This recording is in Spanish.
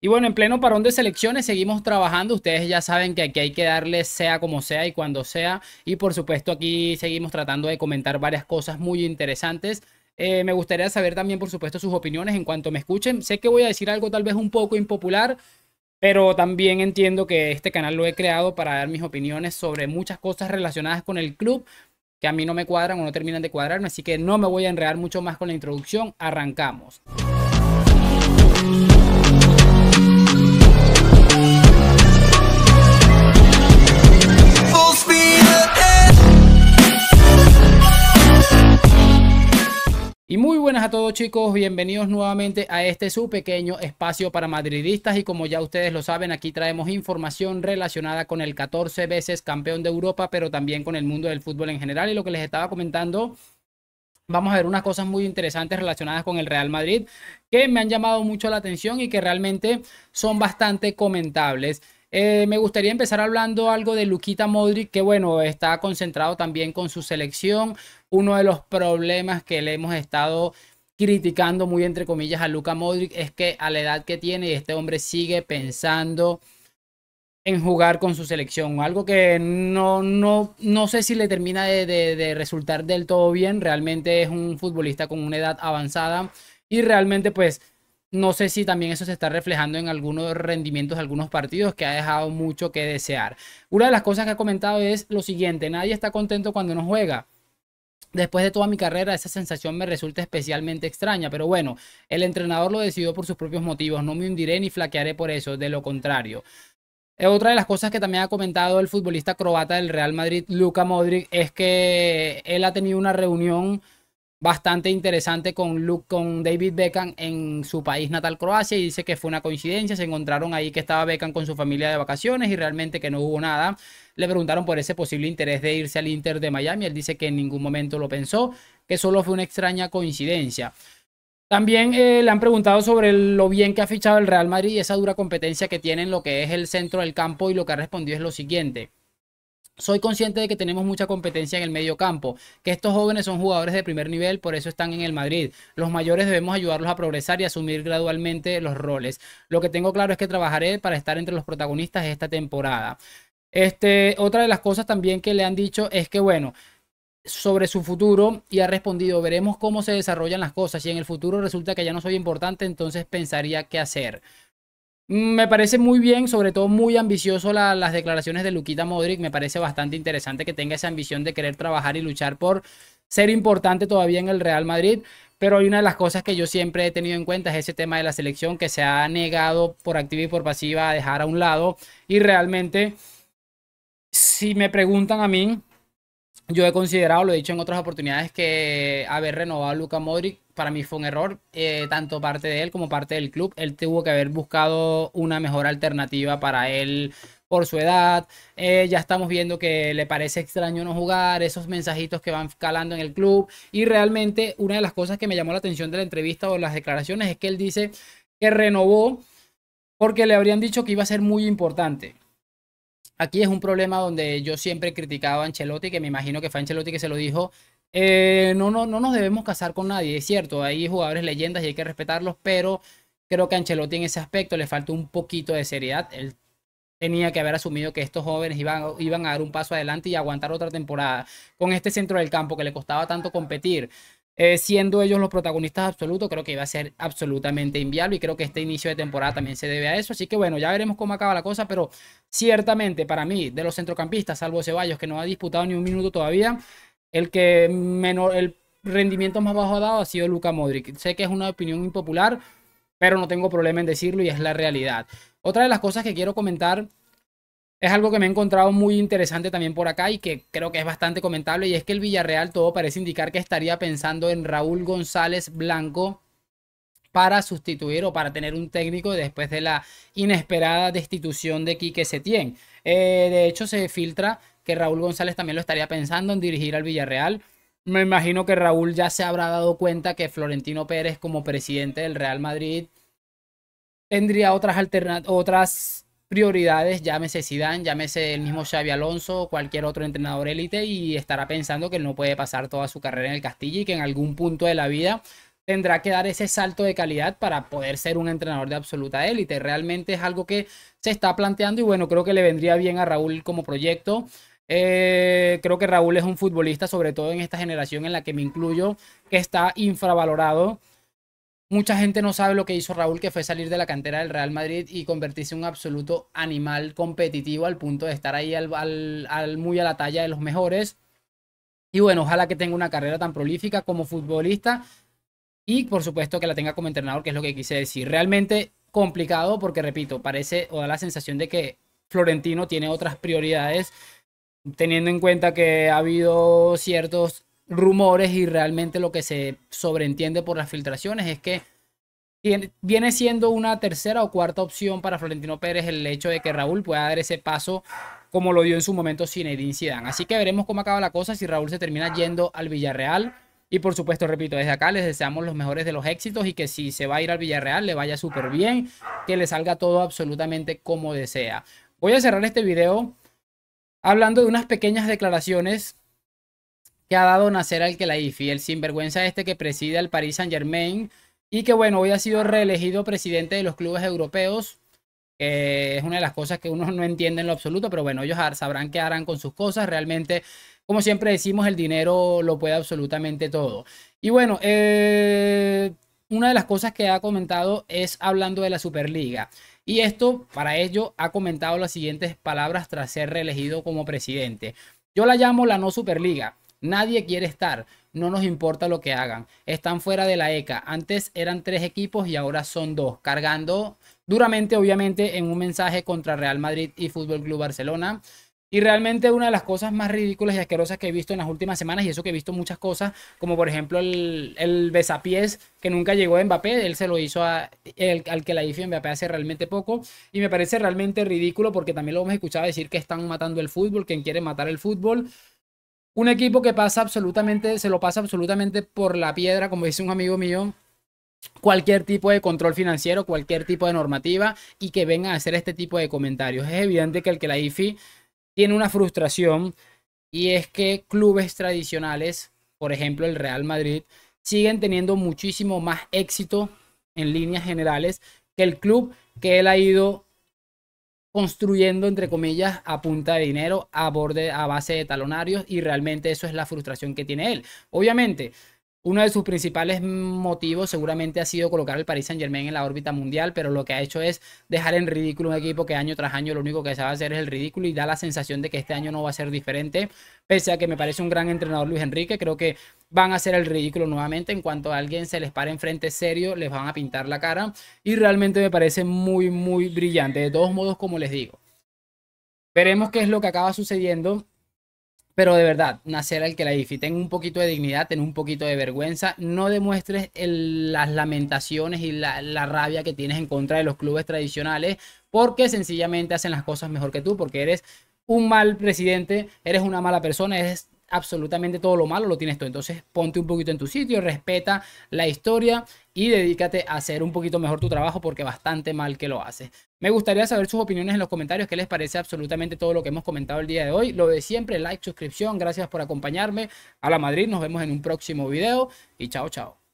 Y bueno, en pleno parón de selecciones seguimos trabajando. Ustedes ya saben que aquí hay que darle sea como sea y cuando sea. Y por supuesto aquí seguimos tratando de comentar varias cosas muy interesantes. Eh, me gustaría saber también, por supuesto, sus opiniones en cuanto me escuchen. Sé que voy a decir algo tal vez un poco impopular, pero también entiendo que este canal lo he creado para dar mis opiniones sobre muchas cosas relacionadas con el club que a mí no me cuadran o no terminan de cuadrarme. Así que no me voy a enredar mucho más con la introducción. Arrancamos. a todos chicos, bienvenidos nuevamente a este su pequeño espacio para madridistas y como ya ustedes lo saben aquí traemos información relacionada con el 14 veces campeón de Europa pero también con el mundo del fútbol en general y lo que les estaba comentando vamos a ver unas cosas muy interesantes relacionadas con el Real Madrid que me han llamado mucho la atención y que realmente son bastante comentables. Eh, me gustaría empezar hablando algo de Luquita Modric, que bueno, está concentrado también con su selección. Uno de los problemas que le hemos estado criticando muy entre comillas a Luka Modric es que a la edad que tiene este hombre sigue pensando en jugar con su selección, algo que no, no, no sé si le termina de, de resultar del todo bien, realmente es un futbolista con una edad avanzada y realmente pues no sé si también eso se está reflejando en algunos rendimientos de algunos partidos que ha dejado mucho que desear. Una de las cosas que ha comentado es lo siguiente, nadie está contento cuando no juega. Después de toda mi carrera, esa sensación me resulta especialmente extraña, pero bueno, el entrenador lo decidió por sus propios motivos, no me hundiré ni flaquearé por eso, de lo contrario. Eh, otra de las cosas que también ha comentado el futbolista croata del Real Madrid, Luka Modric, es que él ha tenido una reunión bastante interesante con, con David Beckham en su país natal Croacia y dice que fue una coincidencia, se encontraron ahí que estaba Beckham con su familia de vacaciones y realmente que no hubo nada. Le preguntaron por ese posible interés de irse al Inter de Miami, él dice que en ningún momento lo pensó, que solo fue una extraña coincidencia. También eh, le han preguntado sobre lo bien que ha fichado el Real Madrid y esa dura competencia que tiene en lo que es el centro del campo y lo que ha respondido es lo siguiente. Soy consciente de que tenemos mucha competencia en el medio campo, que estos jóvenes son jugadores de primer nivel, por eso están en el Madrid. Los mayores debemos ayudarlos a progresar y asumir gradualmente los roles. Lo que tengo claro es que trabajaré para estar entre los protagonistas esta temporada. Este, otra de las cosas también que le han dicho es que, bueno, sobre su futuro y ha respondido, veremos cómo se desarrollan las cosas. Si en el futuro resulta que ya no soy importante, entonces pensaría qué hacer. Mm, me parece muy bien, sobre todo muy ambicioso las declaraciones de Luquita Modric. Me parece bastante interesante que tenga esa ambición de querer trabajar y luchar por ser importante todavía en el Real Madrid. Pero hay una de las cosas que yo siempre he tenido en cuenta es ese tema de la selección que se ha negado por activa y por pasiva a dejar a un lado. Y realmente, si me preguntan a mí, yo he considerado, lo he dicho en otras oportunidades, que haber renovado a Luka Modric para mí fue un error, eh, tanto parte de él como parte del club. Él tuvo que haber buscado una mejor alternativa para él por su edad. Eh, ya estamos viendo que le parece extraño no jugar, esos mensajitos que van calando en el club. Y realmente una de las cosas que me llamó la atención de la entrevista o las declaraciones es que él dice que renovó porque le habrían dicho que iba a ser muy importante aquí es un problema donde yo siempre he criticado a Ancelotti, que me imagino que fue Ancelotti que se lo dijo. Eh, no, no, no nos debemos casar con nadie, es cierto, hay jugadores leyendas y hay que respetarlos, pero creo que a Ancelotti en ese aspecto le falta un poquito de seriedad. Él tenía que haber asumido que estos jóvenes iban, iban a dar un paso adelante y aguantar otra temporada. Con este centro del campo que le costaba tanto competir, eh, siendo ellos los protagonistas absolutos, creo que iba a ser absolutamente inviable y creo que este inicio de temporada también se debe a eso. Así que bueno, ya veremos cómo acaba la cosa, pero ciertamente para mí, de los centrocampistas, salvo Ceballos, que no ha disputado ni un minuto todavía, el que menor, el rendimiento más bajo ha dado ha sido Luca Modric. Sé que es una opinión impopular, pero no tengo problema en decirlo y es la realidad. Otra de las cosas que quiero comentar es algo que me he encontrado muy interesante también por acá y que creo que es bastante comentable y es que el Villarreal todo parece indicar que estaría pensando en Raúl González Blanco para sustituir o para tener un técnico después de la inesperada destitución de Quique Setién. Eh, de hecho se filtra que Raúl González también lo estaría pensando en dirigir al Villarreal. Me imagino que Raúl ya se habrá dado cuenta que Florentino Pérez como presidente del Real Madrid tendría otras, otras prioridades, llámese Zidane, llámese el mismo Xavi Alonso, o cualquier otro entrenador élite y estará pensando que no puede pasar toda su carrera en el Castilla y que en algún punto de la vida tendrá que dar ese salto de calidad para poder ser un entrenador de absoluta élite. Realmente es algo que se está planteando y bueno, creo que le vendría bien a Raúl como proyecto. Eh, creo que Raúl es un futbolista, sobre todo en esta generación en la que me incluyo, que está infravalorado Mucha gente no sabe lo que hizo Raúl, que fue salir de la cantera del Real Madrid y convertirse en un absoluto animal competitivo al punto de estar ahí al, muy a la talla de los mejores. Y bueno, ojalá que tenga una carrera tan prolífica como futbolista y por supuesto que la tenga como entrenador, que es lo que quise decir. Realmente complicado porque, repito, parece o da la sensación de que Florentino tiene otras prioridades, teniendo en cuenta que ha habido ciertos rumores y realmente lo que se sobreentiende por las filtraciones es que viene siendo una tercera o cuarta opción para Florentino Pérez el hecho de que Raúl pueda dar ese paso como lo dio en su momento Zinedine Zidane. Así que veremos cómo acaba la cosa si Raúl se termina yendo al Villarreal. Y por supuesto, repito, desde acá les deseamos los mejores de los éxitos y que si se va a ir al Villarreal le vaya súper bien, que le salga todo absolutamente como desea. Voy a cerrar este video hablando de unas pequeñas declaraciones que ha dado nacer al que la IFI, el sinvergüenza este que preside el Paris Saint Germain y que bueno, hoy ha sido reelegido presidente de los clubes europeos, es una de las cosas que uno no entiende en lo absoluto, pero bueno, ellos sabrán qué harán con sus cosas, realmente, como siempre decimos, el dinero lo puede absolutamente todo. Y bueno, eh, una de las cosas que ha comentado es hablando de la Superliga. Y esto, para ello, ha comentado las siguientes palabras tras ser reelegido como presidente. Yo la llamo la no Superliga. Nadie quiere estar, no nos importa lo que hagan. Están fuera de la ECA. Antes eran tres equipos y ahora son dos, cargando duramente, obviamente, en un mensaje contra Real Madrid y Fútbol Club Barcelona. Y realmente una de las cosas más ridículas y asquerosas que he visto en las últimas semanas, y eso que he visto muchas cosas, como por ejemplo el, besapiés que nunca llegó a Mbappé, él se lo hizo a, el, al que la hizo Mbappé hace realmente poco, y me parece realmente ridículo porque también lo hemos escuchado decir que están matando el fútbol, quien quiere matar el fútbol. Un equipo que pasa absolutamente, se lo pasa absolutamente por la piedra, como dice un amigo mío, cualquier tipo de control financiero, cualquier tipo de normativa y que venga a hacer este tipo de comentarios. Es evidente que el que la IFI tiene una frustración y es que clubes tradicionales, por ejemplo el Real Madrid, siguen teniendo muchísimo más éxito en líneas generales que el club que él ha ido construyendo, entre comillas, a punta de dinero, a, borde, a base de talonarios, y realmente eso es la frustración que tiene él. Obviamente, uno de sus principales motivos seguramente ha sido colocar al Paris Saint Germain en la órbita mundial, pero lo que ha hecho es dejar en ridículo un equipo que año tras año lo único que sabe hacer es el ridículo y da la sensación de que este año no va a ser diferente, pese a que me parece un gran entrenador Luis Enrique, creo que van a hacer el ridículo nuevamente. En cuanto a alguien se les pare enfrente serio, les van a pintar la cara. Y realmente me parece muy, muy brillante. De todos modos, como les digo. Veremos qué es lo que acaba sucediendo. Pero de verdad, nacer al que la IFI, en un poquito de dignidad, ten un poquito de vergüenza, no demuestres las lamentaciones y la, la, rabia que tienes en contra de los clubes tradicionales, porque sencillamente hacen las cosas mejor que tú, porque eres un mal presidente, eres una mala persona, eres absolutamente todo lo malo lo tienes tú. Entonces ponte un poquito en tu sitio, respeta la historia y dedícate a hacer un poquito mejor tu trabajo porque bastante mal que lo haces. Me gustaría saber sus opiniones en los comentarios, qué les parece absolutamente todo lo que hemos comentado el día de hoy. Lo de siempre, like, suscripción, gracias por acompañarme. A la Madrid, nos vemos en un próximo video y chao, chao.